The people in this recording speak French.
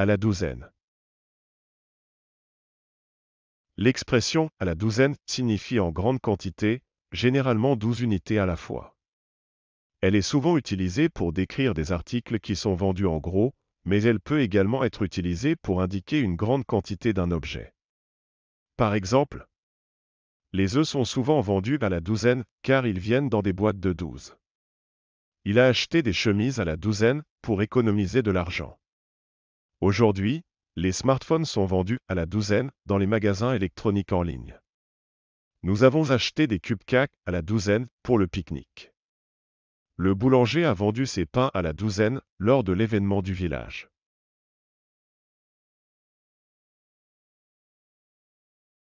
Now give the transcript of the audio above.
à la douzaine. L'expression à la douzaine signifie en grande quantité, généralement douze unités à la fois. Elle est souvent utilisée pour décrire des articles qui sont vendus en gros, mais elle peut également être utilisée pour indiquer une grande quantité d'un objet. Par exemple, les œufs sont souvent vendus à la douzaine car ils viennent dans des boîtes de douze. Il a acheté des chemises à la douzaine pour économiser de l'argent. Aujourd'hui, les smartphones sont vendus à la douzaine dans les magasins électroniques en ligne. Nous avons acheté des cupcakes à la douzaine pour le pique-nique. Le boulanger a vendu ses pains à la douzaine lors de l'événement du village.